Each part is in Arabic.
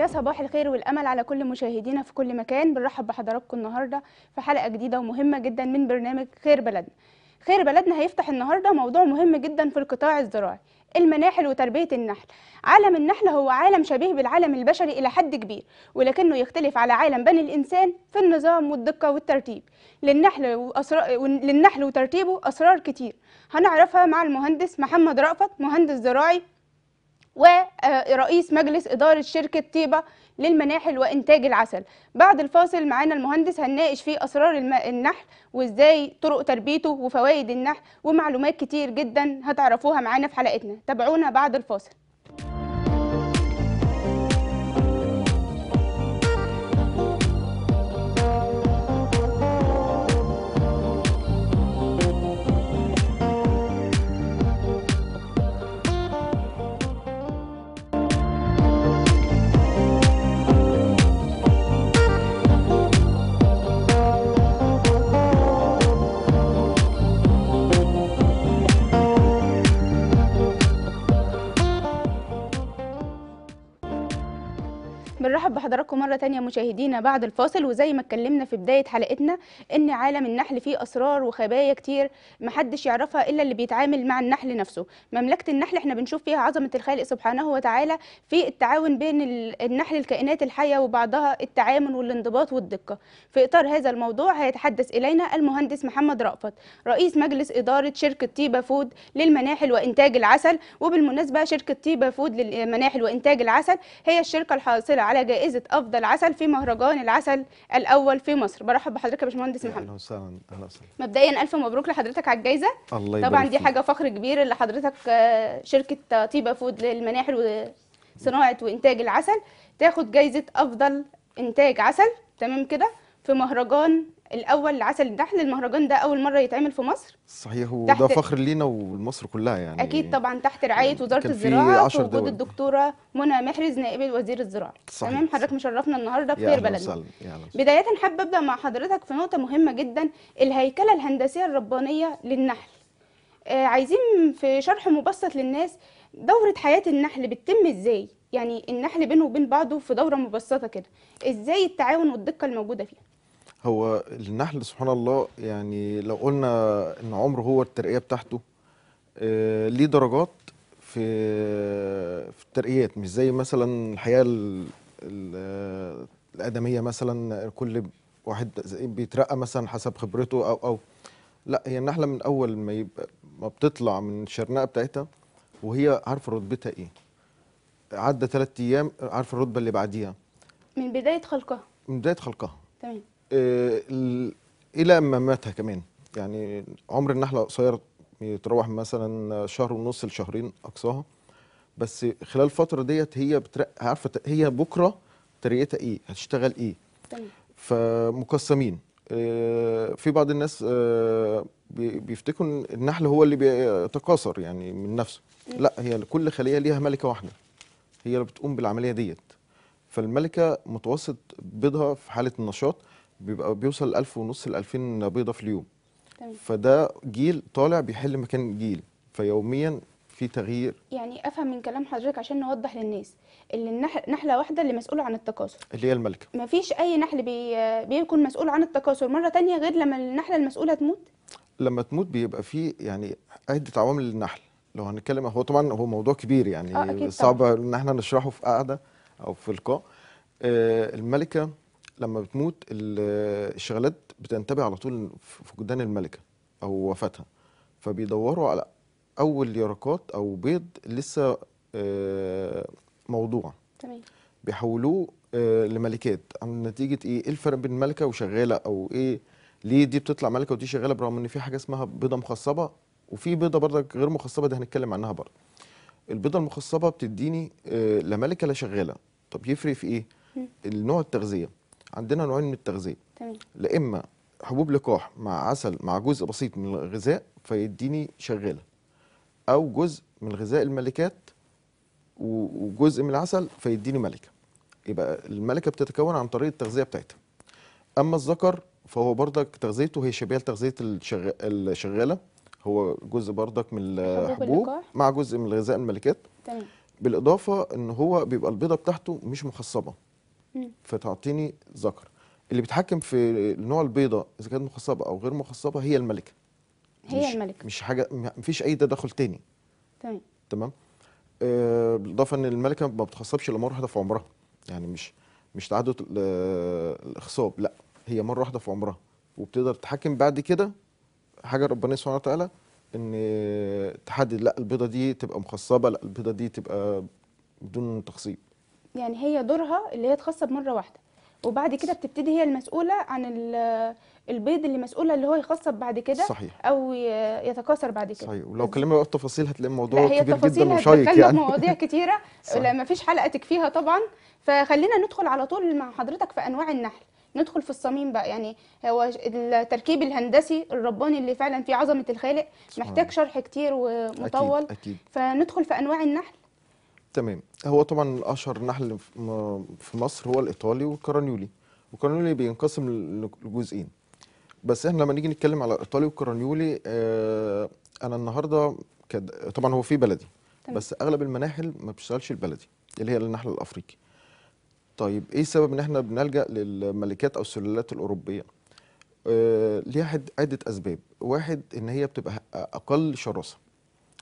يا صباح الخير والامل على كل مشاهدينا في كل مكان بنرحب بحضراتكم النهارده في حلقه جديده ومهمه جدا من برنامج خير بلدنا خير بلدنا هيفتح النهارده موضوع مهم جدا في القطاع الزراعي المناحل وتربية النحل عالم النحل هو عالم شبيه بالعالم البشري إلى حد كبير ولكنه يختلف على عالم بني الإنسان في النظام والدقة والترتيب للنحل, وأسرار... للنحل وترتيبه أسرار كتير هنعرفها مع المهندس محمد رأفت مهندس زراعي ورئيس مجلس إدارة شركة طيبة للمناحل وإنتاج العسل بعد الفاصل معانا المهندس هنناقش فيه أسرار النحل وإزاي طرق تربيته وفوائد النحل ومعلومات كتير جدا هتعرفوها معانا في حلقتنا تابعونا بعد الفاصل برحب بحضراتكم مره تانية مشاهدينا بعد الفاصل وزي ما اتكلمنا في بدايه حلقتنا ان عالم النحل فيه اسرار وخبايا كتير محدش يعرفها الا اللي بيتعامل مع النحل نفسه مملكه النحل احنا بنشوف فيها عظمه الخالق سبحانه وتعالى في التعاون بين النحل الكائنات الحيه وبعضها التعامل والانضباط والدقه في اطار هذا الموضوع هيتحدث الينا المهندس محمد رأفت رئيس مجلس اداره شركه تيبا فود للمناحل وانتاج العسل وبالمناسبه شركه تيبا فود للمناحل وانتاج العسل هي الشركه الحاصله على جائزه افضل عسل في مهرجان العسل الاول في مصر برحب بحضرتك يا باشمهندس محمد اهلا وسهلا اهلا وسهلا مبدئيا الف مبروك لحضرتك على الجائزه الله طبعا دي حاجه فخر كبير اللي حضرتك آه، شركه طيبه فود للمناحل وصناعه وانتاج العسل تاخد جائزه افضل انتاج عسل تمام كده في مهرجان الاول لعسل النحل المهرجان ده اول مره يتعمل في مصر صحيح وده فخر لينا ولمصر كلها يعني اكيد طبعا تحت رعايه يعني وزاره الزراعه وجود الدكتوره منى محرز نائبه وزير الزراعه صحيح. تمام حضرتك مشرفنا النهارده في خير بلدنا بدايه حابه ابدا مع حضرتك في نقطه مهمه جدا الهيكله الهندسيه الربانيه للنحل آه عايزين في شرح مبسط للناس دوره حياه النحل بتتم ازاي يعني النحل بينه وبين بعضه في دوره مبسطه كده ازاي التعاون والدقه الموجوده فيها هو النحل سبحان الله يعني لو قلنا ان عمره هو الترقيه بتاعته آه، ليه درجات في في الترقيات مش زي مثلا الحياه آه، الادميه مثلا كل واحد بيترقى مثلا حسب خبرته او او لا هي النحله من اول ما يبقى ما بتطلع من الشرنقه بتاعتها وهي عارفه رتبتها ايه عدى ثلاث ايام عارفه الرتبه اللي بعديها من بدايه خلقها من بدايه خلقها تمام آه، الى ما ماتها كمان يعني عمر النحله قصير يتراوح مثلا شهر ونص لشهرين اقصاها بس خلال الفتره ديت هي بترق... عارفه هي بكره ترقيتها ايه هتشتغل ايه طيب. فمقسمين آه، في بعض الناس آه، بيفتكروا ان النحل هو اللي بيتكاثر يعني من نفسه لا هي كل خليه ليها ملكه واحده هي اللي بتقوم بالعمليه ديت فالملكه متوسط بيضها في حاله النشاط بيبقى بيوصل ل 1000 ونص ل 2000 بيضه في اليوم تمام. فده جيل طالع بيحل مكان جيل فيوميا في تغيير يعني افهم من كلام حضرتك عشان نوضح للناس اللي النحل نحله واحده اللي مسؤوله عن التكاثر اللي هي الملكه مفيش اي نحل بي... بيكون مسؤول عن التكاثر مره تانية غير لما النحله المسؤوله تموت لما تموت بيبقى في يعني عده عوامل للنحل لو هنتكلم هو طبعا هو موضوع كبير يعني آه صعب ان احنا نشرحه في قاعده او في لقاء آه الملكه لما بتموت الشغالات بتنتبه على طول فقدان الملكه او وفاتها فبيدوروا على اول يرقات او بيض لسه آه، موضوع تمام بيحولوه آه، لملكات عن نتيجه ايه ايه الفرق بين ملكه وشغاله او ايه ليه دي بتطلع ملكه ودي شغاله برغم ان في حاجه اسمها بيضه مخصبه وفي بيضه برضك غير مخصبه دي هنتكلم عنها برضه البيضه المخصبه بتديني آه، لا ملكه لا شغاله طب يفرق في ايه النوع التغذيه عندنا نوعين من التغذيه تمام لا اما حبوب لقاح مع عسل مع جزء بسيط من الغذاء فيديني شغاله او جزء من غذاء الملكات وجزء من العسل فيديني ملكه يبقى الملكه بتتكون عن طريق التغذيه بتاعتها اما الذكر فهو بردك تغذيته هي شبيهه لتغذيه الشغاله هو جزء بردك من الحبوب مع جزء من غذاء الملكات تمام بالاضافه ان هو بيبقى البيضه بتاعته مش مخصبه فتعطيني ذكر اللي بيتحكم في النوع البيضه اذا كانت مخصبه او غير مخصبه هي الملكه هي مش الملكه مش حاجه مفيش اي تدخل تاني تمام تمام آه بالاضافه ان الملكه ما بتخصبش الا مره واحده في عمرها يعني مش مش تعدد الاخصاب لا هي مره واحده في عمرها وبتقدر تتحكم بعد كده حاجه ربنا سبحانه وتعالى ان تحدد لا البيضه دي تبقى مخصبه لا البيضه دي تبقى بدون تخصيب يعني هي دورها اللي هي تخصب مره واحده وبعد كده بتبتدي هي المسؤوله عن البيض اللي مسؤوله اللي هو يخصب بعد كده صحيح. او يتكاثر بعد كده صحيح ولو كلمنا بقى التفاصيل هتلاقي الموضوع كبير جدا وشيق يعني هي مواضيع كتيره ما مفيش حلقه تكفيها طبعا فخلينا ندخل على طول مع حضرتك في انواع النحل ندخل في الصميم بقى يعني هو التركيب الهندسي الرباني اللي فعلا فيه عظمه الخالق محتاج شرح كتير ومطول أكيد. أكيد. فندخل في انواع النحل تمام هو طبعا اشهر نحل في مصر هو الايطالي والكرانيولي والكرانيولي بينقسم لجزئين بس احنا لما نيجي نتكلم على الايطالي والكرانيولي آه انا النهارده كد... طبعا هو في بلدي تمام. بس اغلب المناحل ما بتشتغلش البلدي اللي هي النحل الافريقي طيب ايه السبب ان احنا بنلجا للملكات او السلالات الاوروبيه آه ليها عده اسباب واحد ان هي بتبقى اقل شراسه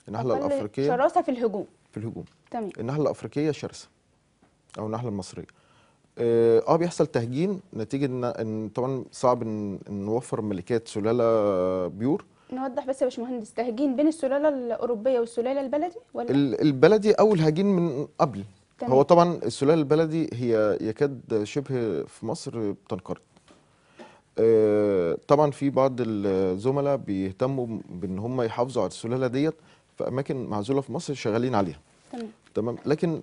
النحله الافريقيه شراسه في الهجوم في الهجوم تمام النحله الافريقيه شرسه او النحله المصريه آه،, اه بيحصل تهجين نتيجه ان طبعا صعب ان نوفر ملكات سلاله بيور نوضح بس يا باشمهندس تهجين بين السلاله الاوروبيه والسلاله البلدي ولا البلدي او الهجين من قبل تمام. هو طبعا السلاله البلدي هي يكاد شبه في مصر بتنقرض آه، طبعا في بعض الزملاء بيهتموا بان هم يحافظوا على السلاله ديت في اماكن معزوله في مصر شغالين عليها تمام تمام لكن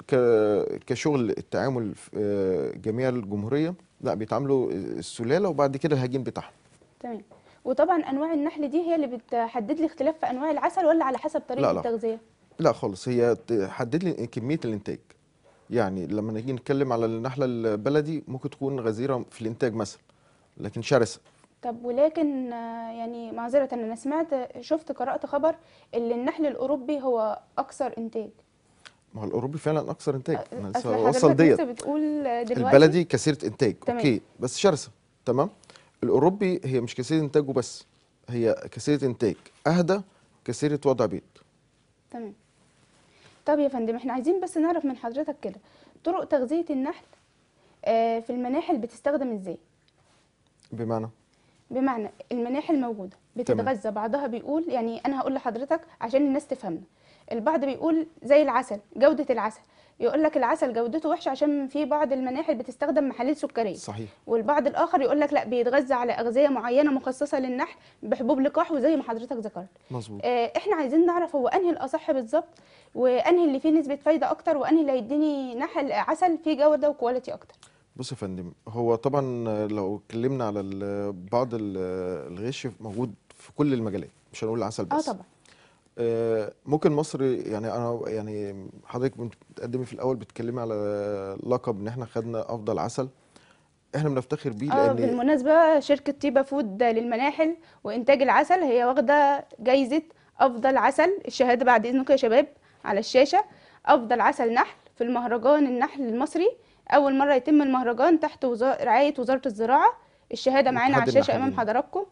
كشغل التعامل آه، جميع الجمهوريه لا بيتعاملوا السلاله وبعد كده الهجين بتاعهم تمام وطبعا انواع النحل دي هي اللي بتحدد لي اختلاف في انواع العسل ولا على حسب طريقه لا لا. التغذيه لا خالص هي تحدد لي كميه الانتاج يعني لما نيجي نتكلم على النحله البلدي ممكن تكون غزيره في الانتاج مثلا لكن شرسه طب ولكن يعني معذرة أنا سمعت شفت قرأت خبر اللي النحل الأوروبي هو أكثر إنتاج ما هو الاوروبي فعلا اكثر انتاج وصل ديت بتقول دلوقتي البلدي كثيره انتاج تمام. اوكي بس شرسه تمام الاوروبي هي مش كثيره انتاجه بس هي كثيره انتاج اهدى كثيره وضع بيض تمام طب يا فندم احنا عايزين بس نعرف من حضرتك كده طرق تغذيه النحل آه، في المناحل بتستخدم ازاي بمعنى بمعنى المناحي الموجوده بتتغذى تمام. بعضها بيقول يعني انا هقول لحضرتك عشان الناس تفهمنا البعض بيقول زي العسل جوده العسل يقول لك العسل جودته وحشه عشان في بعض المناحي بتستخدم محاليل سكريه صحيح والبعض الاخر يقول لك لا بيتغذى على اغذيه معينه مخصصه للنحل بحبوب لقاح وزي ما حضرتك ذكرت مظبوط آه احنا عايزين نعرف هو انهي الاصح بالظبط وانهي اللي فيه نسبه فايده اكتر وانهي اللي هيديني نحل عسل فيه جوده وكواليتي اكتر بص يا فندم هو طبعا لو اتكلمنا على بعض الغش موجود في كل المجالات مش هنقول العسل بس اه طبعا آه، ممكن مصر يعني انا يعني حضرتك بتقدمي في الاول بتتكلمي على لقب ان احنا خدنا افضل عسل احنا بنفتخر بيه اه لان بالمناسبة شركة تيبا فود للمناحل وإنتاج العسل هي واخدة جايزة أفضل عسل الشهادة بعد إذنكم يا شباب على الشاشة أفضل عسل نحل في المهرجان النحل المصري اول مره يتم المهرجان تحت وزار... رعايه وزاره الزراعه الشهاده معانا على الشاشه امام حضراتكم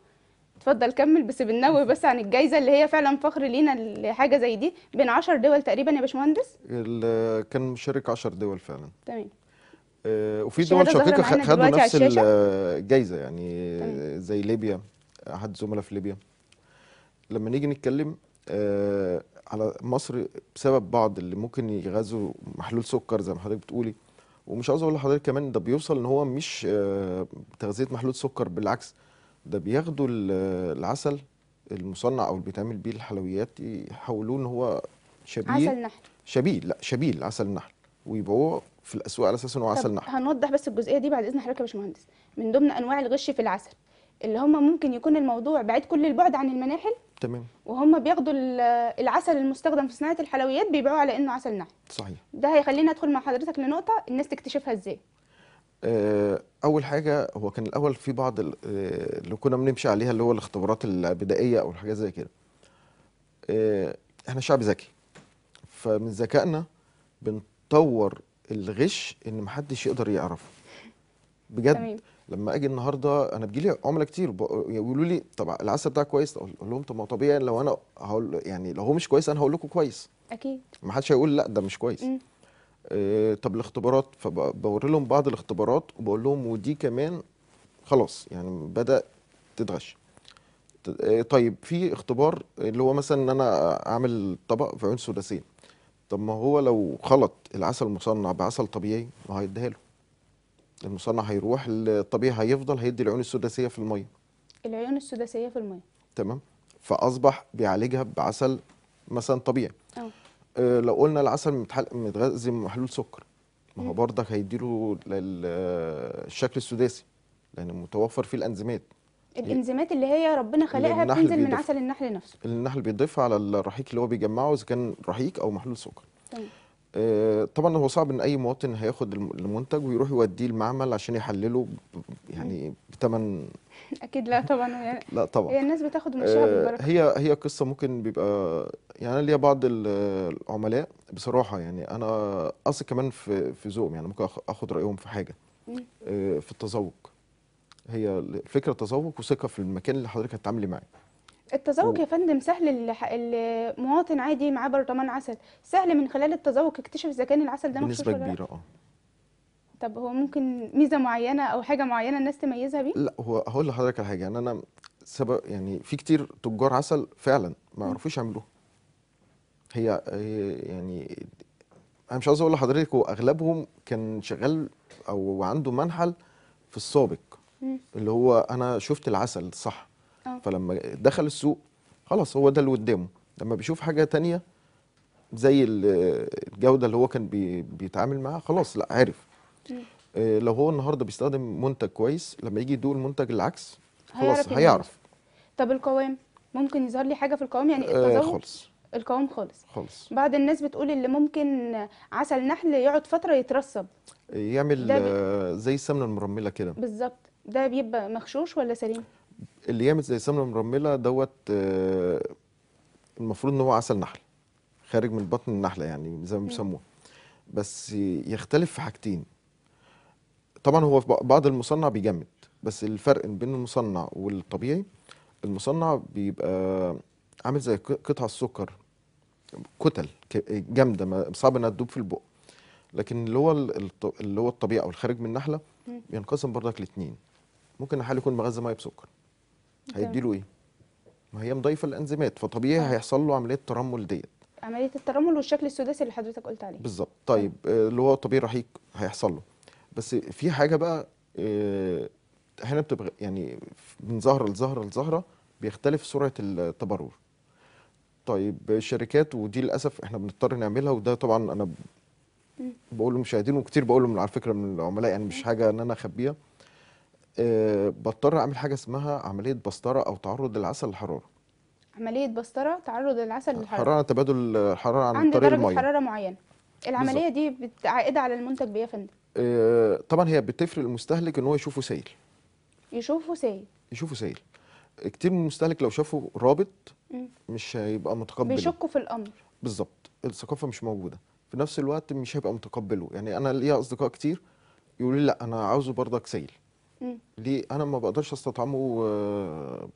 اتفضل كمل بس بننوه بس عن الجايزه اللي هي فعلا فخر لينا لحاجه زي دي بين 10 دول تقريبا يا باشمهندس كان مشارك 10 دول فعلا تمام آه، وفي دول شقيقه خدوا نفس الجايزه يعني تمام. زي ليبيا احد زملاء في ليبيا لما نيجي نتكلم آه، على مصر بسبب بعض اللي ممكن يغازوا محلول سكر زي ما حضرتك بتقولي ومش عاوز اقول لحضرتك كمان ده بيوصل ان هو مش آه، تغذيه محلول سكر بالعكس ده بياخدوا العسل المصنع او اللي بيتعمل بيه الحلويات يحولوه ان هو شبيه عسل نحل شبيه لا شبيه عسل النحل ويبيعوه في الاسواق على اساس ان هو عسل نحل هنوضح بس الجزئيه دي بعد اذن حضرتك يا باشمهندس من ضمن انواع الغش في العسل اللي هم ممكن يكون الموضوع بعيد كل البعد عن المناحل تمام وهم بياخدوا العسل المستخدم في صناعه الحلويات بيبيعوه على انه عسل نحل صحيح ده هيخليني ادخل مع حضرتك لنقطه الناس تكتشفها ازاي آه، اول حاجه هو كان الاول في بعض آه، اللي كنا بنمشي عليها اللي هو الاختبارات البدائيه او الحاجات زي كده آه، احنا شعب ذكي فمن ذكائنا بنطور الغش ان محدش يقدر يعرفه بجد تمام. لما اجي النهارده انا بيجي لي عملاء كتير يقولوا لي طب العسل بتاعك كويس اقول لهم طب ما طبيعي لو انا هقول يعني لو هو مش كويس انا هقول لكم كويس اكيد ما حدش هيقول لا ده مش كويس آه طب الاختبارات فبوري لهم بعض الاختبارات وبقول لهم ودي كمان خلاص يعني بدا تتغش آه، طيب في اختبار اللي هو مثلا ان انا اعمل طبق في عين سداسيه طب ما هو لو خلط العسل المصنع بعسل طبيعي ما هيديها له المصنع هيروح الطبيعي هيفضل هيدي العيون السداسيه في الميه العيون السداسيه في الميه تمام فاصبح بيعالجها بعسل مثلا طبيعي أوه. آه لو قلنا العسل متغذي بمحلول سكر ما هو برضك هيديله الشكل السداسي لان متوفر فيه الانزيمات الانزيمات اللي هي ربنا خلقها بتنزل من عسل النحل نفسه النحل بيضيفها على الرحيق اللي هو بيجمعه اذا كان رحيق او محلول سكر طيب. آه، طبعا هو صعب ان اي مواطن هياخد المنتج ويروح يوديه المعمل عشان يحلله يعني بثمن اكيد لا طبعا يعني لا طبعا هي الناس بتاخد من الشعب آه، هي هي قصه ممكن بيبقى يعني ليا بعض العملاء بصراحه يعني انا اصل كمان في في ذوقهم يعني ممكن اخد رايهم في حاجه آه، في التذوق هي الفكره تذوق وثقه في المكان اللي حضرتك هتتعاملي معاه التذوق يا فندم سهل المواطن عادي معاه برطمان عسل سهل من خلال التذوق يكتشف اذا كان العسل ده مخصوص ولا كبيره اه طب هو ممكن ميزه معينه او حاجه معينه الناس تميزها بيه لا هو هقول لحضرتك على حاجه يعني انا سبب يعني في كتير تجار عسل فعلا ما يعرفوش يعملوها هي يعني انا مش عاوز اقول لحضرتك هو اغلبهم كان شغال او عنده منحل في السابق اللي هو انا شفت العسل صح اه. فلما دخل السوق خلاص هو ده اللي قدامه لما بيشوف حاجه تانية زي الجوده اللي هو كان بي بيتعامل معاها خلاص لا عارف إيه لو هو النهارده بيستخدم منتج كويس لما يجي يدوق المنتج العكس خلاص هيعرف إيه. طب القوام ممكن يظهر لي حاجه في القوام يعني التزود آه خالص القوام خالص خالص بعض الناس بتقول اللي ممكن عسل نحل يقعد فتره يترسب يعمل آه زي السمنه المرمله كده بالظبط ده بيبقى مغشوش ولا سليم اللي يعمل زي سمنه مرمله دوت آه، المفروض ان هو عسل نحل خارج من بطن النحله يعني زي ما بيسموه بس يختلف في حاجتين طبعا هو في بعض المصنع بيجمد بس الفرق بين المصنع والطبيعي المصنع بيبقى عامل زي قطع السكر كتل جامده صعب انها تدوب في البق لكن اللي هو اللي هو الطبيعي او الخارج من النحله بينقسم برضك لاثنين ممكن الحال يكون مغذى ميه بسكر هيديله ايه ما هي مضايفه الانزيمات فطبيعي آه. هيحصل له عمليه ترمل ديت عمليه الترمل والشكل السداسي اللي حضرتك قلت عليه بالظبط طيب آه. آه، اللي هو طبيعي رحيق هيحصل له بس في حاجه بقى هنا بتبقى يعني من زهره لزهره لزهره بيختلف سرعه التبرر طيب الشركات ودي للاسف احنا بنضطر نعملها وده طبعا انا بقول للمشاهدين وكتير بقول لهم على فكره من العملاء يعني مش حاجه ان انا اخبيها آه، بضطر اعمل حاجه اسمها عمليه بسطره او تعرض للعسل للحراره عمليه بسطره تعرض العسل للحراره حراره تبادل الحراره عن عند طريق درجه الميه حراره معينه العمليه بالزبط. دي بتعائدها على المنتج بيه يا فندم آه طبعا هي بتفرق المستهلك ان هو يشوفه سائل يشوفه سائل يشوفه سائل كتير من المستهلك لو شافه رابط مش هيبقى متقبل بيشكوا في الامر بالظبط الثقافه مش موجوده في نفس الوقت مش هيبقى متقبله يعني انا ليا اصدقاء كتير يقولوا لي لا انا عاوزه بردك سائل ليه انا ما بقدرش استطعمه آه،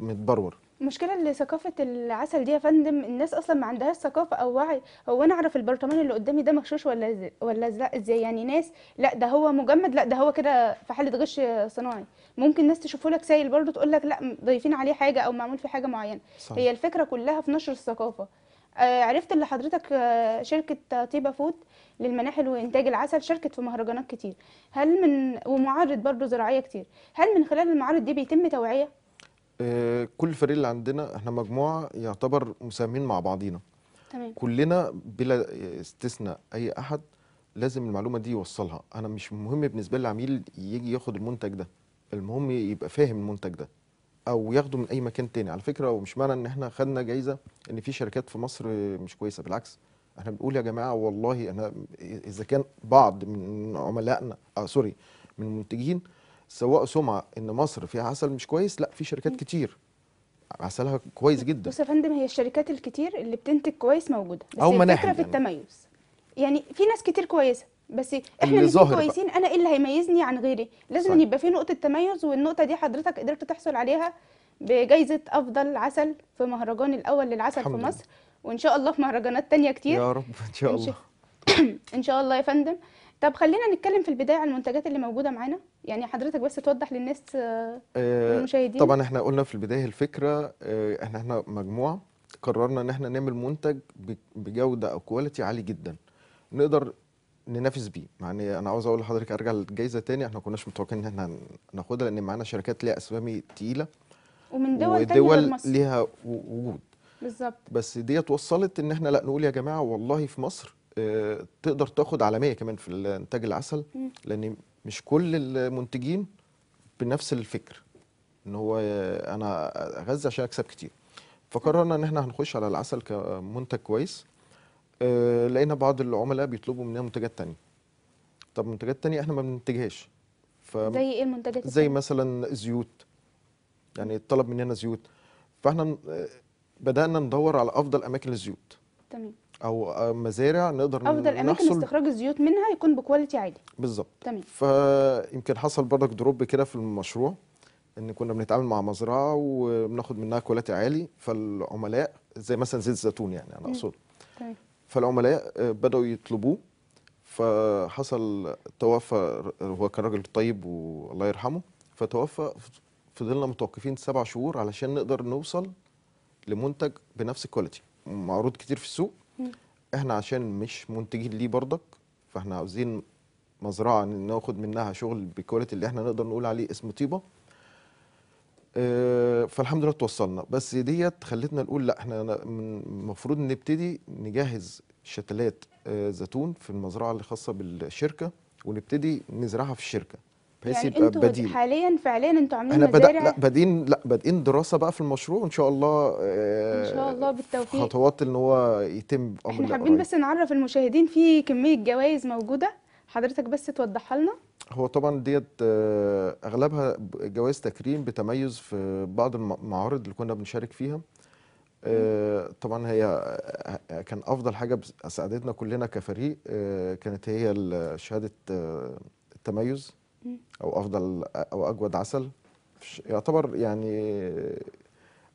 متبرور المشكله اللي ثقافه العسل دي يا فندم الناس اصلا ما عندهاش ثقافه او وعي هو انا اعرف البرطمان اللي قدامي ده مغشوش ولا زي ولا لا ازاي يعني ناس لا ده هو مجمد لا ده هو كده في حاله غش صناعي ممكن ناس تشوفه لك سايل برضه تقول لك لا ضايفين عليه حاجه او معمول فيه حاجه معينه صح. هي الفكره كلها في نشر الثقافه آه، عرفت ان حضرتك آه، شركه طيبه فود للمناحل وانتاج العسل شاركت في مهرجانات كتير هل من ومعارض برضه زراعيه كتير هل من خلال المعارض دي بيتم توعيه آه، كل فريق اللي عندنا احنا مجموعه يعتبر مساهمين مع بعضينا تمام. كلنا بلا استثناء اي احد لازم المعلومه دي يوصلها انا مش مهم بالنسبه للعميل يجي ياخد المنتج ده المهم يبقى فاهم المنتج ده او ياخدوا من اي مكان تاني على فكره ومش معنى ان احنا خدنا جايزه ان في شركات في مصر مش كويسه بالعكس احنا بنقول يا جماعه والله انا اذا كان بعض من عملائنا آه سوري من المنتجين سواء سمعه ان مصر فيها عسل مش كويس لا في شركات كتير عسلها كويس جدا بص يا فندم هي الشركات الكتير اللي بتنتج كويس موجوده بس أو الفكره في يعني. التميز يعني في ناس كتير كويسه بس احنا اللي كويسين بقى. انا ايه اللي هيميزني عن غيري لازم صحيح. يبقى في نقطه تميز والنقطه دي حضرتك قدرت تحصل عليها بجائزه افضل عسل في مهرجان الاول للعسل في مصر وان شاء الله في مهرجانات تانية كتير يا رب ان شاء الله ان شاء الله يا فندم طب خلينا نتكلم في البدايه عن المنتجات اللي موجوده معانا يعني حضرتك بس توضح للناس المشاهدين آه، آه، طبعا احنا قلنا في البدايه الفكره آه، احنا احنا مجموعه قررنا ان احنا نعمل منتج بجوده او كواليتي عالي جدا نقدر ننافس بيه مع يعني ان انا عاوز اقول لحضرتك ارجع للجائزه تاني احنا ما كناش متوقعين ان احنا ناخدها لان معانا شركات ليها اسامي تقيله ومن دول ودول ليها وجود بالظبط بس ديت وصلت ان احنا لا نقول يا جماعه والله في مصر اه تقدر تاخد عالميه كمان في انتاج العسل لان مش كل المنتجين بنفس الفكر ان هو آه، انا اغذي عشان اكسب كتير فقررنا ان احنا هنخش على العسل كمنتج كويس آه، لقينا بعض العملاء بيطلبوا مننا منتجات تانية طب منتجات تانية احنا ما بننتجهاش ف... زي ايه المنتجات زي مثلا زيوت يعني طلب مننا زيوت فاحنا آه، بدأنا ندور على أفضل أماكن الزيوت تمام أو آه، مزارع نقدر أفضل أماكن نحصل... استخراج الزيوت منها يكون بكواليتي عالي بالظبط تمام فيمكن حصل برضك دروب كده في المشروع ان كنا بنتعامل مع مزرعه وبناخد منها كواليتي عالي فالعملاء زي مثلا زيت الزيتون يعني انا اقصد تمام فالعملاء آه، بدأوا يطلبوه فحصل توفى هو كان راجل طيب والله يرحمه فتوفى فضلنا متوقفين سبع شهور علشان نقدر نوصل لمنتج بنفس الكواليتي معروض كتير في السوق احنا عشان مش منتجين ليه بردك فاحنا عاوزين مزرعه ناخد منها شغل بالكواليتي اللي احنا نقدر نقول عليه اسم طيبه آه، فالحمد لله توصلنا بس ديت خلتنا نقول لا احنا المفروض نبتدي نجهز شتلات آه، زيتون في المزرعه اللي خاصه بالشركه ونبتدي نزرعها في الشركه بحيث يعني يبقى بديل حاليا فعليا انتوا عاملين مزارع بدأ لا بادئين لا بادئين دراسه بقى في المشروع وان شاء الله آه، ان شاء الله بالتوفيق خطوات ان هو يتم احنا حابين بس نعرف المشاهدين في كميه جوائز موجوده حضرتك بس توضحها لنا هو طبعا ديت آه، اغلبها جوائز تكريم بتميز في بعض المعارض اللي كنا بنشارك فيها آه، طبعا هي آه، كان افضل حاجه ساعدتنا كلنا كفريق كانت هي شهاده التميز او افضل او اجود عسل يعتبر يعني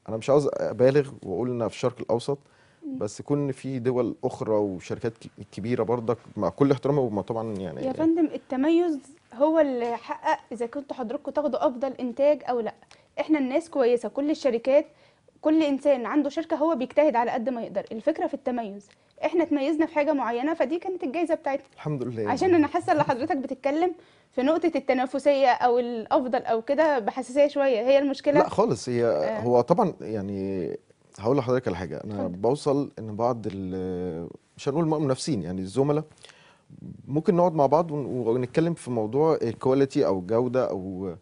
انا مش عاوز ابالغ واقول ان في الشرق الاوسط بس كون في دول اخرى وشركات كبيره برضك مع كل احترامي وما طبعا يعني يا فندم التميز هو اللي حقق اذا كنتوا حضراتكم تاخدوا افضل انتاج او لا احنا الناس كويسه كل الشركات كل انسان عنده شركه هو بيجتهد على قد ما يقدر الفكره في التميز احنا تميزنا في حاجه معينه فدي كانت الجايزه بتاعتنا الحمد لله عشان انا حاسه ان حضرتك بتتكلم في نقطه التنافسيه او الافضل او كده بحساسيه شويه هي المشكله لا خالص هي آه. هو طبعا يعني هقول لحضرتك على حاجه انا حد. بوصل ان بعض مش هنقول منافسين يعني الزملاء ممكن نقعد مع بعض ونتكلم في موضوع الكواليتي او الجوده او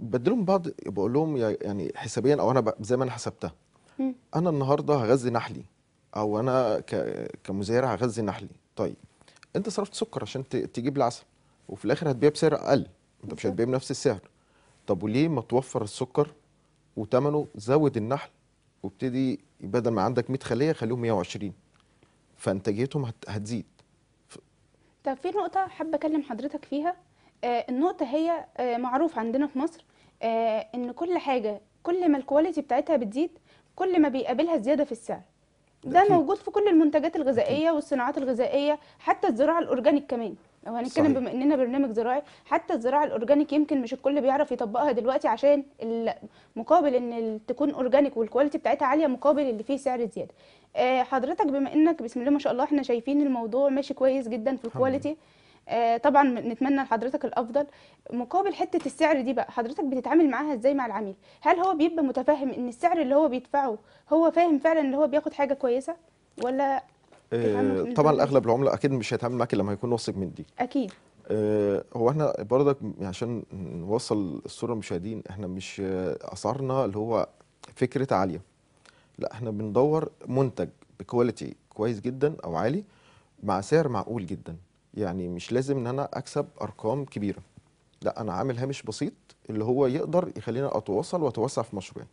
بدلهم بعض بقول لهم يعني حسابيا او انا زي ما انا حسبتها انا النهارده هغذي نحلي او انا كمزارع هغذي نحلي طيب انت صرفت سكر عشان تجيب العسل وفي الاخر هتبيع بسعر اقل انت مش هتبيع بنفس السعر طب وليه ما توفر السكر وتمنه زود النحل وابتدي بدل ما عندك 100 خليه خليهم 120 فانتاجيتهم هتزيد طب في نقطه حابه اكلم حضرتك فيها آه النقطه هي آه معروف عندنا في مصر آه ان كل حاجه كل ما الكواليتي بتاعتها بتزيد كل ما بيقابلها زياده في السعر ده, ده موجود في كل المنتجات الغذائيه والصناعات الغذائيه حتى الزراعه الاورجانيك كمان لو هنتكلم بما اننا برنامج زراعي حتى الزراعه الاورجانيك يمكن مش الكل بيعرف يطبقها دلوقتي عشان مقابل ان تكون اورجانيك والكواليتي بتاعتها عاليه مقابل اللي فيه سعر زياده آه، حضرتك بما انك بسم الله ما شاء الله احنا شايفين الموضوع ماشي كويس جدا في الكواليتي آه، طبعا نتمنى لحضرتك الافضل مقابل حته السعر دي بقى حضرتك بتتعامل معاها ازاي مع العميل هل هو بيبقى متفهم ان السعر اللي هو بيدفعه هو فاهم فعلا ان هو بياخد حاجه كويسه ولا إيه، طبعا الاغلب العملاء اكيد مش هيتعامل معاك الا لما هيكون واثق من دي اكيد إيه، هو احنا برضك عشان نوصل الصوره للمشاهدين احنا مش اسعارنا اللي هو فكره عاليه لا احنا بندور منتج بكواليتي كويس جدا او عالي مع سعر معقول جدا يعني مش لازم ان انا اكسب ارقام كبيره لا انا عامل هامش بسيط اللي هو يقدر يخلينا اتواصل واتوسع في مشروعي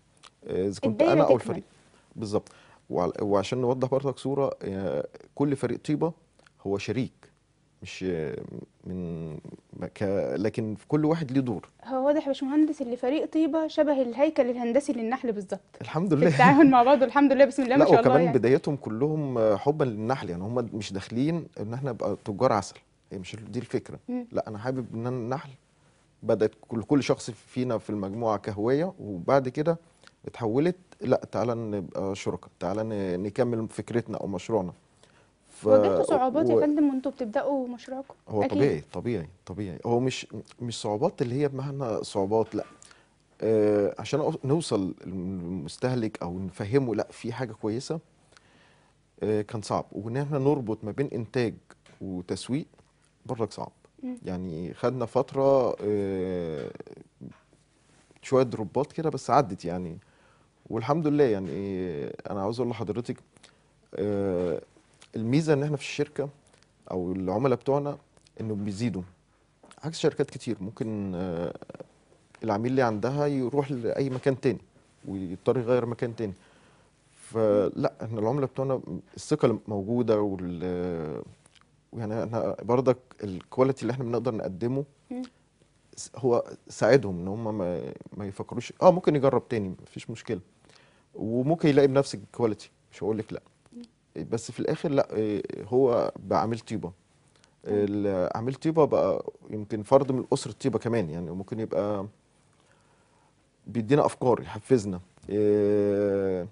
إيه، اذا كنت انا او الفريق بالظبط وعشان نوضح برضك صوره آه، كل فريق طيبه هو شريك مش من ك... لكن في كل واحد ليه دور هو واضح يا باشمهندس اللي فريق طيبه شبه الهيكل الهندسي للنحل بالظبط الحمد لله التعاون مع بعض الحمد لله بسم الله ما شاء الله وكمان يعني. بدايتهم كلهم آه، حبا للنحل يعني هم مش داخلين ان احنا نبقى تجار عسل هي مش دي الفكره م. لا انا حابب ان النحل بدات كل كل شخص فينا في المجموعه كهويه وبعد كده اتحولت لا تعالى نبقى آه، شركاء تعالى نكمل فكرتنا او مشروعنا ف... واجهتوا صعوبات و... يا فندم وانتوا بتبداوا مشروعكم هو أكيد. طبيعي طبيعي طبيعي هو مش مش صعوبات اللي هي بمعنى صعوبات لا آه عشان نوصل للمستهلك او نفهمه لا في حاجه كويسه آه كان صعب وان احنا نربط ما بين انتاج وتسويق برضك صعب يعني خدنا فتره آه شويه دروبات كده بس عدت يعني والحمد لله يعني انا عاوز اقول لحضرتك آه، الميزه ان احنا في الشركه او العملاء بتوعنا انه بيزيدوا عكس شركات كتير ممكن آه، العميل اللي عندها يروح لاي مكان تاني ويضطر يغير مكان تاني فلا احنا العملاء بتوعنا الثقه موجوده وال آه، يعني احنا برضك الكواليتي اللي احنا بنقدر نقدمه هو ساعدهم ان هم ما, ما يفكروش اه ممكن يجرب تاني مفيش مشكله وممكن يلاقي بنفس الكواليتي مش هقول لك لا بس في الاخر لا هو بقى عامل طيبه عامل طيبه بقى يمكن فرد من اسره طيبه كمان يعني ممكن يبقى بيدينا افكار يحفزنا آه،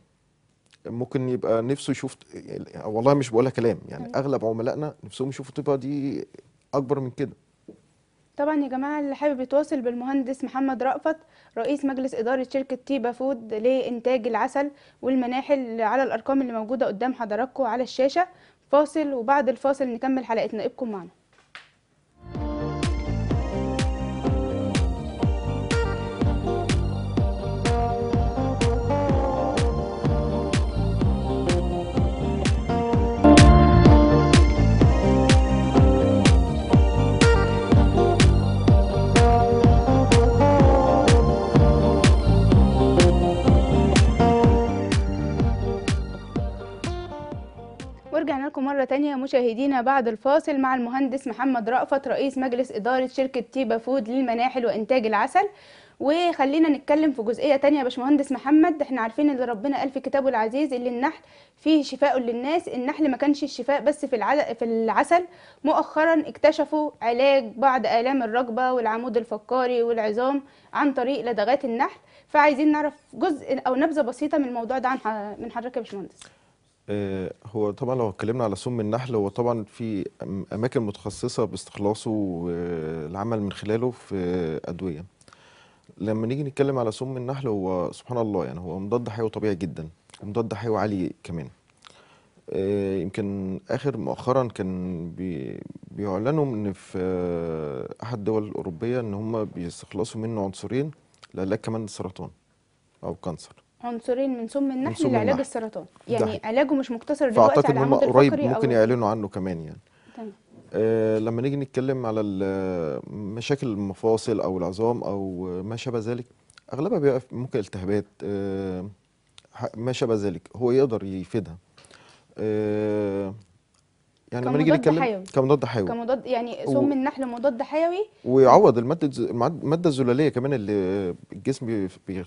ممكن يبقى نفسه يشوف يعني والله مش بقولها كلام يعني اغلب عملائنا نفسهم يشوفوا طيبه دي اكبر من كده طبعا يا جماعة اللي حابب يتواصل بالمهندس محمد رأفت رئيس مجلس إدارة شركة تيبا فود لإنتاج العسل والمناحل على الأرقام اللي موجودة قدام حضراتكم على الشاشة فاصل وبعد الفاصل نكمل حلقتنا ابقوا معنا ورجعنا لكم مرة تانية مشاهدينا بعد الفاصل مع المهندس محمد رأفت رئيس مجلس إدارة شركة تيبا فود للمناحل وإنتاج العسل وخلينا نتكلم في جزئية تانية يا باشمهندس محمد احنا عارفين اللي ربنا قال في كتابه العزيز اللي النحل فيه شفاء للناس النحل ما كانش الشفاء بس في في العسل مؤخرا اكتشفوا علاج بعض آلام الرقبة والعمود الفقاري والعظام عن طريق لدغات النحل فعايزين نعرف جزء او نبذة بسيطة من الموضوع ده عن من حضرتك يا باشمهندس آه، هو طبعا لو اتكلمنا على سم النحل هو طبعا في اماكن متخصصه باستخلاصه والعمل من خلاله في ادويه لما نيجي نتكلم على سم النحل هو سبحان الله يعني هو مضاد حيوي طبيعي جدا ومضاد حيوي عالي كمان آه، يمكن اخر مؤخرا كان بيعلنوا ان في احد الدول الاوروبيه ان هم بيستخلصوا منه عنصرين لعلاج كمان السرطان او كانسر عنصرين من سم النحل سم لعلاج النحل. السرطان يعني علاجه مش مقتصر دلوقتي على العمود الفقري قريب ممكن يعلنوا عنه كمان يعني تمام آه لما نيجي نتكلم على مشاكل المفاصل او العظام او ما شابه ذلك اغلبها بيبقى ممكن التهابات آه ما شابه ذلك هو يقدر يفيدها آه يعني لما نيجي نتكلم كمضاد حيوي كمضاد يعني سم النحل مضاد حيوي ويعوض الماده الماده الزلاليه كمان اللي الجسم في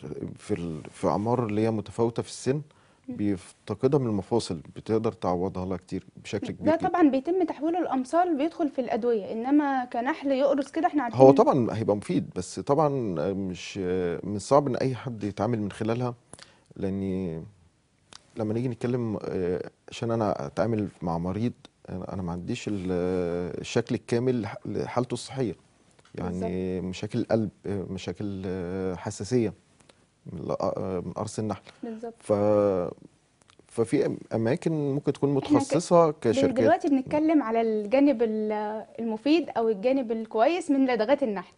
في, اعمار اللي هي متفاوته في السن بيفتقدها من المفاصل بتقدر تعوضها لها كتير بشكل كبير ده طبعا بيتم تحويله الامصال بيدخل في الادويه انما كنحل يقرص كده احنا عارفين هو طبعا هيبقى مفيد بس طبعا مش من صعب ان اي حد يتعامل من خلالها لاني لما نيجي نتكلم آه، عشان انا اتعامل مع مريض انا ما عنديش الشكل الكامل لحالته الصحيه يعني بالزبط. مشاكل القلب مشاكل حساسيه آه، من قرص النحل بالظبط ف ففي اماكن ممكن تكون متخصصه كشركات دلوقتي بنتكلم على الجانب المفيد او الجانب الكويس من لدغات النحل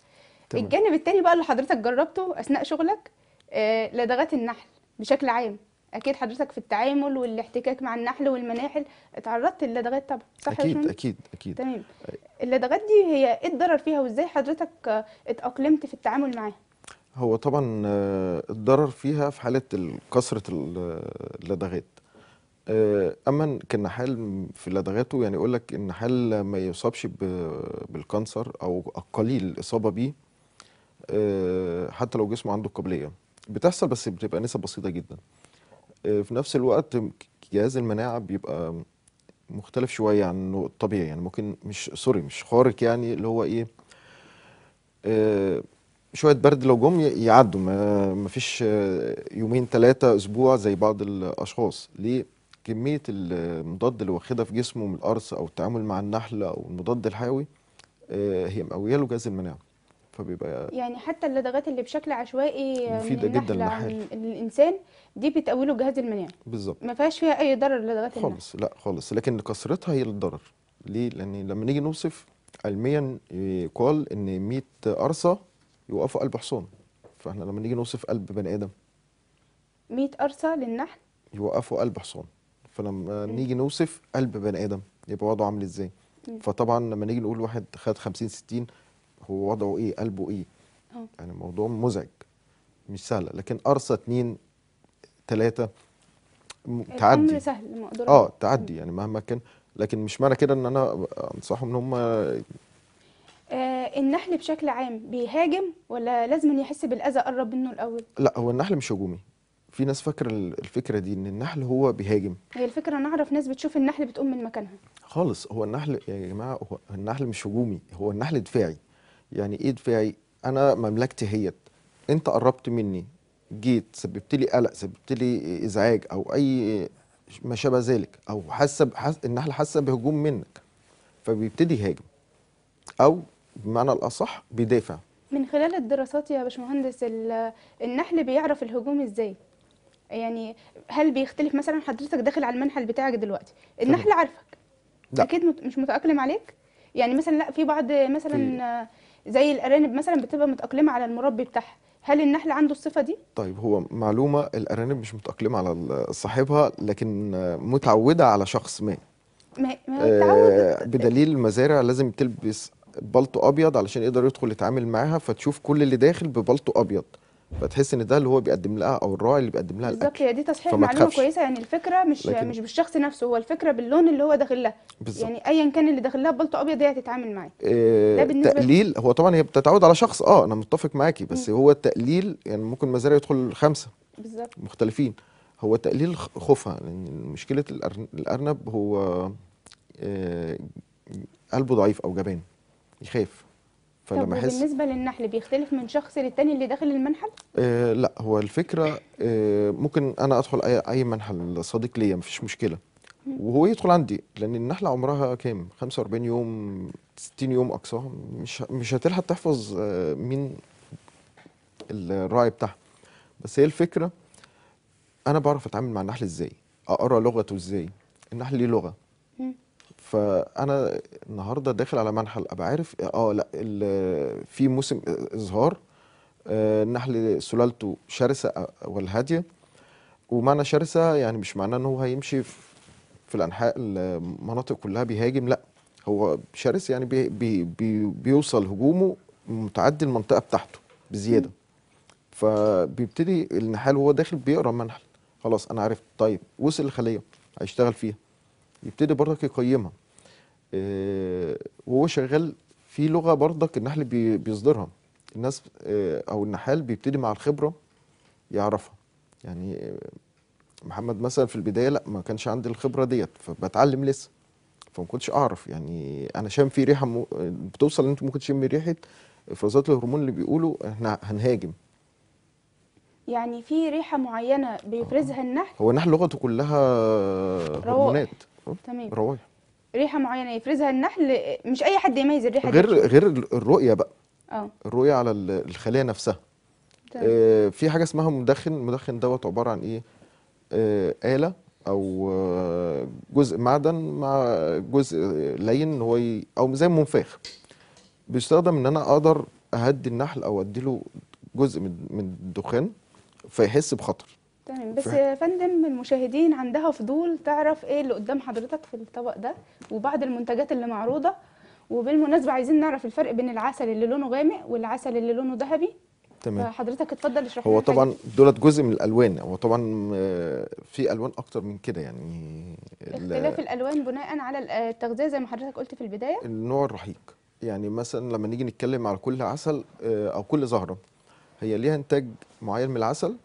تمام. الجانب الثاني بقى اللي حضرتك جربته اثناء شغلك آه، لدغات النحل بشكل عام اكيد حضرتك في التعامل والاحتكاك مع النحل والمناحل اتعرضت للدغات طبعا صح اكيد اكيد اكيد تمام اللدغات دي هي ايه الضرر فيها وازاي حضرتك اتاقلمت في التعامل معاها هو طبعا آه، الضرر فيها في حاله كثره اللدغات آه، اما كالنحال في لدغاته يعني يقول لك النحال ما يصابش بالكانسر او قليل الاصابه بيه آه، حتى لو جسمه عنده قابليه بتحصل بس بتبقى نسب بسيطه جدا في نفس الوقت جهاز المناعه بيبقى مختلف شويه عن الطبيعي يعني ممكن مش سوري مش خارق يعني اللي هو ايه آه، شويه برد لو جم يعدوا ما فيش آه، يومين ثلاثه اسبوع زي بعض الاشخاص ليه كميه المضاد اللي واخدها في جسمه من القرص او التعامل مع النحله او المضاد الحيوي آه، هي مقويه له جهاز المناعه فبيبقى يعني حتى اللدغات اللي بشكل عشوائي مفيده جدا للانسان الانسان دي بتقوله جهاز المناعه بالظبط ما فيهاش فيها اي ضرر لدغات النحل خالص لا خالص لكن كثرتها هي الضرر ليه لان لما نيجي نوصف علميا يقال ان 100 قرصه يوقفوا قلب حصان فاحنا لما نيجي نوصف قلب بني ادم 100 قرصه للنحل يوقفوا قلب حصان فلما م. نيجي نوصف قلب بني ادم يبقى وضعه عامل ازاي فطبعا لما نيجي نقول واحد خد 50 60 هو وضعه ايه قلبه ايه أوه. يعني الموضوع مزعج مش سهل لكن قرصه اتنين تلاتة تعدي سهل اه تعدي يعني مهما كان لكن مش معنى كده ان انا انصحهم ان هم آه النحل بشكل عام بيهاجم ولا لازم يحس بالاذى قرب منه الاول لا هو النحل مش هجومي في ناس فاكره الفكره دي ان النحل هو بيهاجم هي الفكره انا اعرف ناس بتشوف النحل بتقوم من مكانها خالص هو النحل يا جماعه هو النحل مش هجومي هو النحل دفاعي يعني ايه دفاعي انا مملكتي هيت انت قربت مني جيت سببت لي قلق سببت لي ازعاج او اي ما شابه ذلك او حاسه حس... النحله حاسه بهجوم منك فبيبتدي يهاجم او بمعنى الاصح بيدافع من خلال الدراسات يا باشمهندس النحل بيعرف الهجوم ازاي يعني هل بيختلف مثلا حضرتك داخل على المنحل بتاعك دلوقتي النحل عارفك لا. اكيد مش متاقلم عليك يعني مثلا لا في بعض مثلا في... زي الارانب مثلا بتبقى متاقلمه على المربي بتاعها هل النحل عنده الصفه دي طيب هو معلومه الارانب مش متاقلمه على صاحبها لكن متعوده على شخص ما ما, آه بدليل المزارع لازم تلبس بلطو ابيض علشان يقدر يدخل يتعامل معاها فتشوف كل اللي داخل ببلطو ابيض فتحس ان ده اللي هو بيقدم لها او الراعي اللي بيقدم لها بالظبط هي دي تصحيح معلومه كويسه يعني الفكره مش لكن... مش بالشخص نفسه هو الفكره باللون اللي هو داخل لها يعني ايا كان اللي داخل لها بلطه ابيض هي هتتعامل معاه آه، إيه ده بالنسبه تقليل هو طبعا هي بتتعود على شخص اه انا متفق معاكي بس م. هو التقليل يعني ممكن مزارع يدخل خمسه بالظبط مختلفين هو تقليل خوفها لان يعني مشكله الارنب هو آه، قلبه ضعيف او جبان يخاف فلما احس بالنسبه للنحل بيختلف من شخص للتاني اللي داخل المنحل آه لا هو الفكره آه ممكن انا ادخل اي اي منحل صديق ليا مفيش مشكله وهو يدخل عندي لان النحله عمرها كام 45 يوم 60 يوم اقصاها مش مش هتلحق تحفظ آه، مين الراعي بتاعها بس هي الفكره انا بعرف اتعامل مع النحل ازاي اقرا لغته ازاي النحل ليه لغه فانا النهارده داخل على منحل ابقى عارف اه لا في موسم ازهار النحل آه، سلالته شرسه والهاديه ومعنى شرسه يعني مش معناه ان هو هيمشي في الانحاء المناطق كلها بيهاجم لا هو شرس يعني بي بي بي بيوصل هجومه متعدي المنطقه بتاعته بزياده فبيبتدي النحال وهو داخل بيقرا منحل خلاص انا عرفت طيب وصل الخليه هيشتغل فيها يبتدي برضك يقيمها آه، وهو شغال في لغه برضك النحل بيصدرها الناس آه، او النحال بيبتدي مع الخبره يعرفها يعني آه، محمد مثلا في البدايه لا ما كانش عندي الخبره ديت فبتعلم لسه فما كنتش اعرف يعني انا شام في ريحه مو... بتوصل ان انت ممكن تشم ريحه افرازات الهرمون اللي بيقولوا احنا هنهاجم يعني في ريحه معينه بيفرزها النحل هو النحل لغته كلها هرمونات تمام روائح ريحه معينه يفرزها النحل مش اي حد يميز الريحه غير دي غير الرؤيه بقى اه الرؤيه على الخليه نفسها آه في حاجه اسمها مدخن المدخن دوت عباره عن ايه آه اله او آه، جزء معدن مع جزء لين هو ي... او زي المنفاخ بيستخدم ان انا اقدر اهدي النحل او اديله جزء من الدخان فيحس بخطر تمام بس يا فندم المشاهدين عندها فضول تعرف ايه اللي قدام حضرتك في الطبق ده وبعض المنتجات اللي معروضه وبالمناسبه عايزين نعرف الفرق بين العسل اللي لونه غامق والعسل اللي لونه ذهبي تمام فحضرتك اتفضل اشرح هو طبعا دولت جزء من الالوان هو طبعا آه، في الوان اكتر من كده يعني اختلاف الالوان بناء على آه، التغذيه زي ما حضرتك قلت في البدايه النوع الرحيق يعني مثلا لما نيجي نتكلم على كل عسل آه، او كل زهره هي ليها انتاج معين من العسل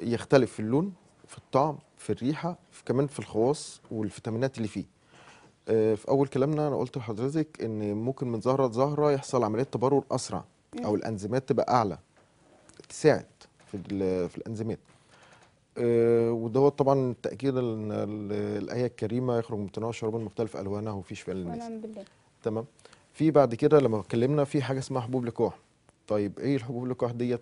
يختلف في اللون في الطعم في الريحه في كمان في الخواص والفيتامينات اللي فيه آه، في اول كلامنا انا قلت لحضرتك ان ممكن من زهره لزهره يحصل عمليه تبرر اسرع او الانزيمات تبقى اعلى تساعد في في الانزيمات آه، ودوت طبعا تاكيدا الايه الكريمه يخرج من تناول شراب مختلف الوانه وفي شفاء للناس تمام في بعد كده لما اتكلمنا في حاجه اسمها حبوب لقاح طيب ايه الحبوب اللقاح ديت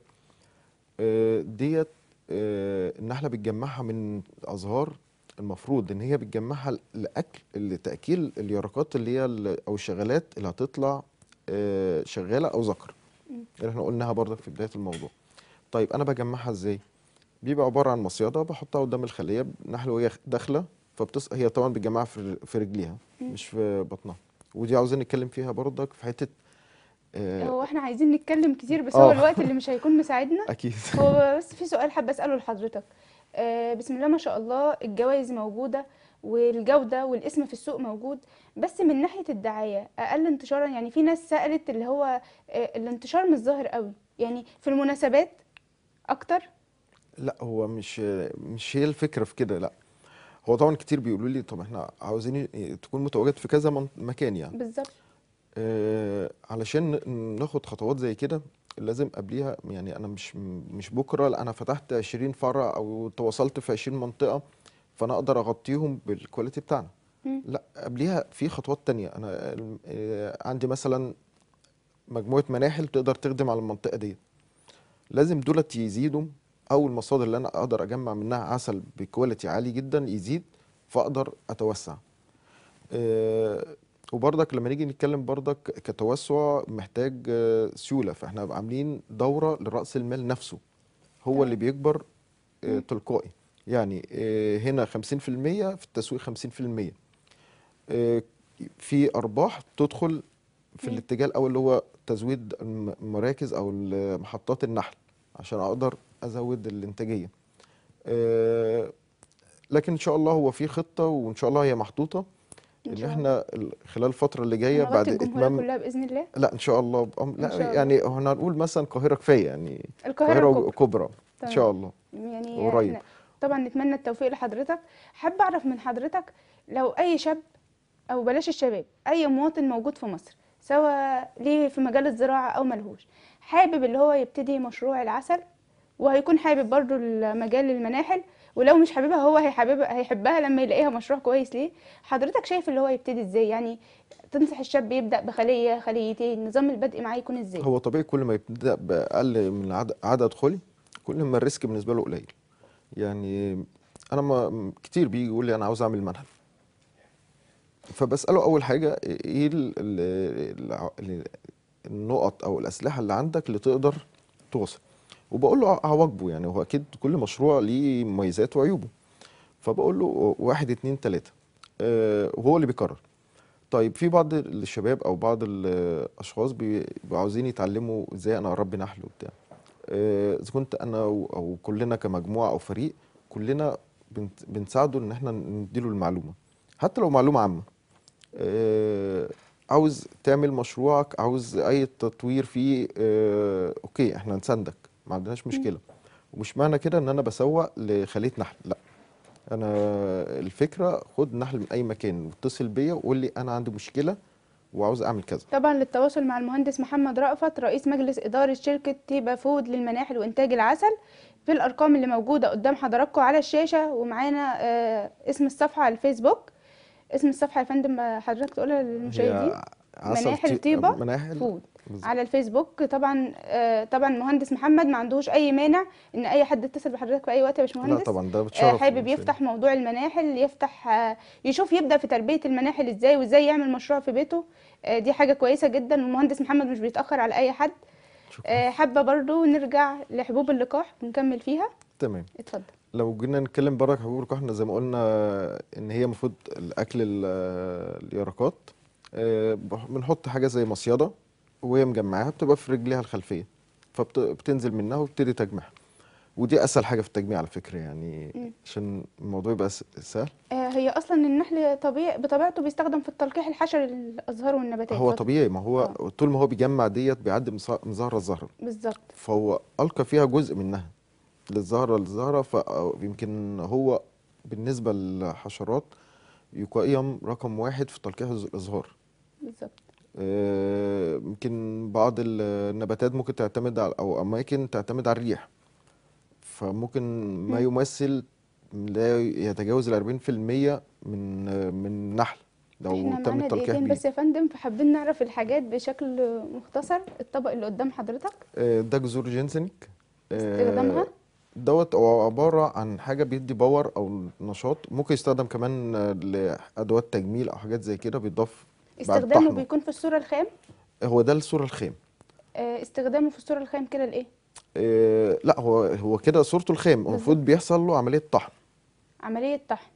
آه، ديت النحله بتجمعها من ازهار المفروض ان هي بتجمعها لاكل لتاكيل اليرقات اللي هي او الشغالات اللي هتطلع آه، شغاله او ذكر اللي احنا قلناها برضك في بدايه الموضوع طيب انا بجمعها ازاي بيبقى عباره عن مصيده بحطها قدام الخليه نحله وهي داخله فبتص هي طبعا بتجمعها في رجليها مش في بطنها ودي عاوزين نتكلم فيها برضك في حته آه، هو احنا عايزين نتكلم كتير بس هو آه. الوقت اللي مش هيكون مساعدنا اكيد هو بس في سؤال حابه اساله لحضرتك آه، بسم الله ما شاء الله الجوائز موجوده والجوده والاسم في السوق موجود بس من ناحيه الدعايه اقل انتشارا يعني في ناس سالت اللي هو الانتشار مش ظاهر قوي يعني في المناسبات اكتر لا هو مش مش هي الفكره في كده لا هو طبعا كتير بيقولوا لي طب احنا عاوزين تكون متواجد في كذا مكان يعني بالظبط آه، علشان ناخد خطوات زي كده لازم قبليها يعني انا مش مش بكره لا انا فتحت 20 فرع او تواصلت في 20 منطقه فانا اقدر اغطيهم بالكواليتي بتاعنا لا قبليها في خطوات تانية انا آه، عندي مثلا مجموعه مناحل تقدر تخدم على المنطقه دي لازم دولت يزيدوا او المصادر اللي انا اقدر اجمع منها عسل بكواليتي عالي جدا يزيد فاقدر اتوسع آه، وبرضك لما نيجي نتكلم برضك كتوسع محتاج آه، سيوله فاحنا عاملين دوره لراس المال نفسه هو اللي بيكبر آه، تلقائي يعني آه، هنا 50% في التسويق 50% في ارباح تدخل في الاتجاه الاول اللي هو تزويد المراكز او محطات النحل عشان اقدر ازود الانتاجيه لكن ان شاء الله هو في خطه وان شاء الله هي محطوطه ان احنا خلال الفتره اللي جايه بعد اتمام كلها باذن الله لا ان شاء الله بأم... لا يعني الله. يعني هنقول مثلا القاهره كفايه يعني القاهره كبرى ان طيب. شاء الله يعني قريب طبعا نتمنى التوفيق لحضرتك حابه اعرف من حضرتك لو اي شاب او بلاش الشباب اي مواطن موجود في مصر سواء ليه في مجال الزراعه او ملهوش حابب اللي هو يبتدي مشروع العسل وهيكون حابب برضو مجال المناحل ولو مش حاببها هو هيحببها هيحبها لما يلاقيها مشروع كويس ليه حضرتك شايف اللي هو يبتدي ازاي يعني تنصح الشاب يبدا بخليه خليتين نظام البدء معاه يكون ازاي هو طبيعي كل ما يبدا باقل من عدد خلي كل ما الريسك بالنسبه له قليل يعني انا ما كتير بيجي يقول لي انا عاوز اعمل منهل فبساله اول حاجه ايه النقط او الاسلحه اللي عندك اللي تقدر توصل وبقول له هواجبه يعني هو اكيد كل مشروع ليه مميزات وعيوبه فبقول له واحد اتنين تلاته أه وهو اللي بيكرر طيب في بعض الشباب او بعض الاشخاص بيبقوا عاوزين يتعلموا ازاي انا اربي نحل وبتاع آه، اذا كنت انا او كلنا كمجموعه او فريق كلنا بنساعده ان احنا نديله المعلومه حتى لو معلومه عامه أه عاوز تعمل مشروعك عاوز اي تطوير فيه أه اوكي احنا نساندك ما عندناش مشكله ومش معنى كده ان انا بسوق لخليه نحل لا انا الفكره خد نحل من اي مكان واتصل بيا وقول لي انا عندي مشكله وعاوز اعمل كذا طبعا للتواصل مع المهندس محمد رأفت رئيس مجلس اداره شركه تيبا فود للمناحل وانتاج العسل في الارقام اللي موجوده قدام حضراتكم على الشاشه ومعانا آه، اسم الصفحه على الفيسبوك اسم الصفحه يا فندم حضرتك تقولها للمشاهدين مناحل تيبا مناحل فود بالزبط. على الفيسبوك طبعا آه، طبعا مهندس محمد ما عندوش اي مانع ان اي حد يتصل بحضرتك في اي وقت يا باشمهندس لا طبعا ده بتشرف آه، حابب يفتح موضوع المناحل يفتح آه، يشوف يبدا في تربيه المناحل ازاي وازاي يعمل مشروع في بيته دي حاجه كويسه جدا والمهندس محمد مش بيتاخر على اي حد حابه برضو نرجع لحبوب اللقاح ونكمل فيها تمام اتفضل لو جينا نتكلم بره حبوب اللقاح احنا زي ما قلنا ان هي المفروض الاكل اليرقات بنحط حاجه زي مصيده وهي مجمعاها بتبقى في رجليها الخلفيه فبتنزل منها وبتبتدي تجمعها ودي اسهل حاجه في التجميع على فكره يعني عشان الموضوع يبقى سهل آه، هي اصلا النحل طبيعي بطبيعته بيستخدم في التلقيح الحشري للازهار والنباتات هو طبيعي ما هو أوه. طول ما هو بيجمع ديت بيعدي من زهره لزهره بالظبط فهو القى فيها جزء منها للزهره للزهره فيمكن هو بالنسبه للحشرات يقيم رقم واحد في تلقيح الازهار بالظبط يمكن آه، بعض النباتات ممكن تعتمد على او اماكن تعتمد على الريح فممكن ما يمثل لا يتجاوز ال 40% من من النحل لو تم التلقيح بيه بس يا فندم فحابين نعرف الحاجات بشكل مختصر الطبق اللي قدام حضرتك ده آه، جذور جينسنج آه، استخدامها دوت هو عباره عن حاجه بيدي باور او نشاط ممكن يستخدم كمان لادوات تجميل او حاجات زي كده بيضاف استخدامه بيكون في الصوره الخام هو ده الصوره الخام آه، استخدامه في الصوره الخام كده لايه إيه لا هو هو كده صورته الخام المفروض بيحصل له عمليه طحن عمليه طحن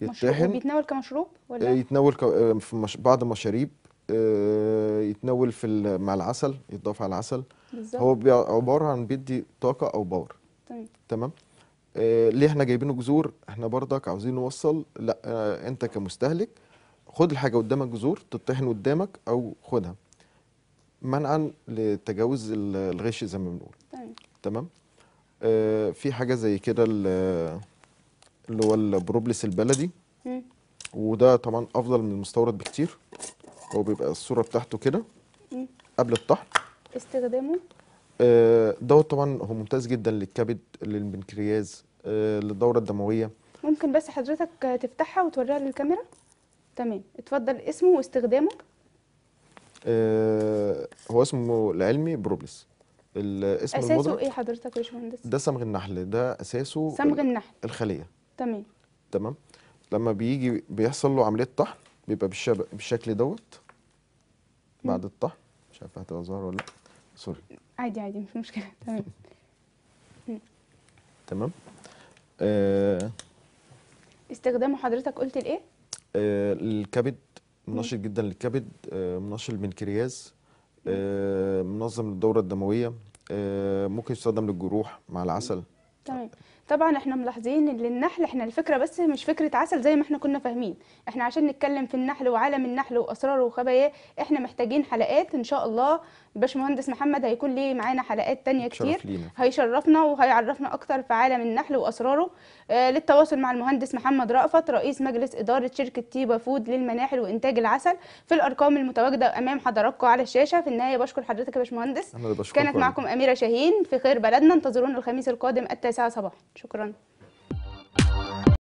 يتطحن بيتناول كمشروب ولا آه، يتناول ك... آه، في مش... بعض المشاريب يتناول في مع العسل يتضاف على العسل بالزبط. هو بي... عباره عن بيدي طاقه او باور طيب. تمام آه ليه احنا جايبينه جذور احنا برضك عاوزين نوصل لا آه انت كمستهلك خد الحاجه قدامك جذور تطحن قدامك او خدها منعا لتجاوز الغش زي ما بنقول تمام آه في حاجه زي كده اللي هو البروبلس البلدي وده طبعا افضل من المستورد بكتير هو بيبقى الصوره بتاعته كده قبل الطحن استخدامه آه دوت طبعا هو ممتاز جدا للكبد للبنكرياز آه للدوره الدمويه ممكن بس حضرتك تفتحها وتوريها للكاميرا تمام اتفضل اسمه واستخدامه آه هو اسمه العلمي بروبلس الاسم اساسه ايه حضرتك يا باشمهندس ده صمغ النحل ده اساسه صمغ النحل الخليه تمام تمام لما بيجي بيحصل له عمليه طحن بيبقى بالشبك بالشكل دوت بعد الطحن مش عارفه هتبقى ظاهره ولا لا سوري عادي عادي مش مشكله تمام تمام آه استخدامه حضرتك قلت لايه آه، الكبد منشط جدا للكبد آه، منشط للبنكرياس آه، منظم للدوره الدمويه ممكن يستخدم للجروح مع العسل تمام طبعا احنا ملاحظين ان النحل احنا الفكره بس مش فكره عسل زي ما احنا كنا فاهمين احنا عشان نتكلم في النحل وعالم النحل واسراره وخباياه احنا محتاجين حلقات ان شاء الله باشمهندس محمد هيكون ليه معانا حلقات تانية كتير هيشرفنا وهيعرفنا اكتر في عالم النحل واسراره آه للتواصل مع المهندس محمد رأفت رئيس مجلس اداره شركه تيبا فود للمناحل وانتاج العسل في الارقام المتواجده امام حضراتكم على الشاشه في النهايه بشكر حضرتك يا باشمهندس كانت معكم اميره شاهين في خير بلدنا انتظرونا الخميس القادم التاسعه صباحا شكرا